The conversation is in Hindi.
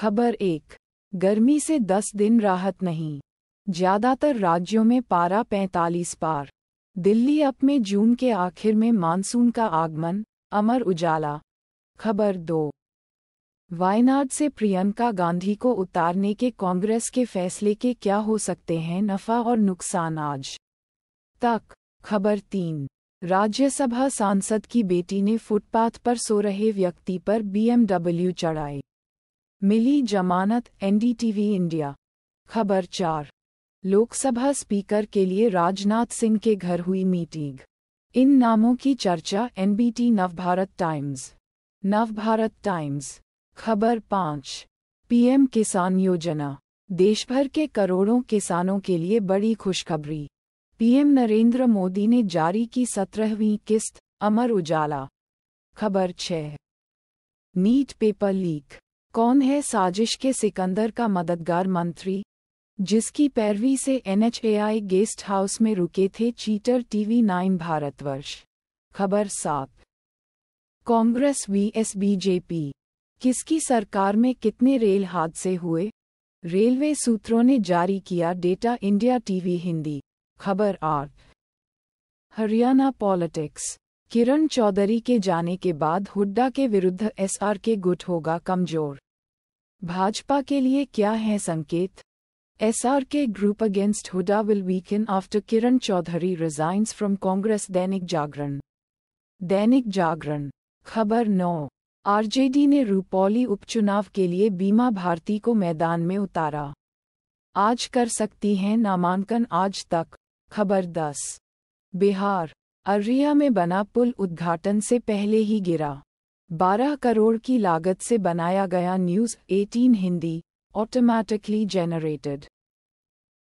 खबर एक गर्मी से दस दिन राहत नहीं ज़्यादातर राज्यों में पारा पैंतालीस पार दिल्ली अप में जून के आखिर में मानसून का आगमन अमर उजाला खबर दो वायनाड से प्रियंका गांधी को उतारने के कांग्रेस के फैसले के क्या हो सकते हैं नफा और नुकसान आज तक खबर तीन राज्यसभा सांसद की बेटी ने फुटपाथ पर सो रहे व्यक्ति पर बीएमडब्ल्यू चढ़ाई मिली जमानत एनडीटीवी इंडिया खबर चार लोकसभा स्पीकर के लिए राजनाथ सिंह के घर हुई मीटिंग इन नामों की चर्चा NBT Navbharat Times Navbharat Times खबर पाँच पीएम किसान योजना देशभर के करोड़ों किसानों के लिए बड़ी खुशखबरी पीएम नरेंद्र मोदी ने जारी की सत्रहवीं किस्त अमर उजाला खबर छह नीट पेपर लीक कौन है साजिश के सिकंदर का मददगार मंत्री जिसकी पैरवी से एनएचएआई गेस्ट हाउस में रुके थे चीटर टीवी नाइन भारतवर्ष खबर सात कांग्रेस वी एस बीजेपी किसकी सरकार में कितने रेल हादसे हुए रेलवे सूत्रों ने जारी किया डेटा इंडिया टीवी हिंदी खबर आठ हरियाणा पॉलिटिक्स किरण चौधरी के जाने के बाद हुड्डा के विरुद्ध एसआरके गुट होगा कमजोर भाजपा के लिए क्या है संकेत SRK group against Hooda will weaken after Kiran Chaudhary resigns from Congress Dainik Jagran दैनिक जागरण खबर नौ आरजेडी ने रूपौली उपचुनाव के लिए बीमा भारती को मैदान में उतारा आज कर सकती हैं नामांकन आज तक खबर दस बिहार अर्रिया में बना पुल उद्घाटन से पहले ही गिरा बारह करोड़ की लागत से बनाया गया न्यूज़ 18 हिंदी ऑटोमैटिकली जेनरेटेड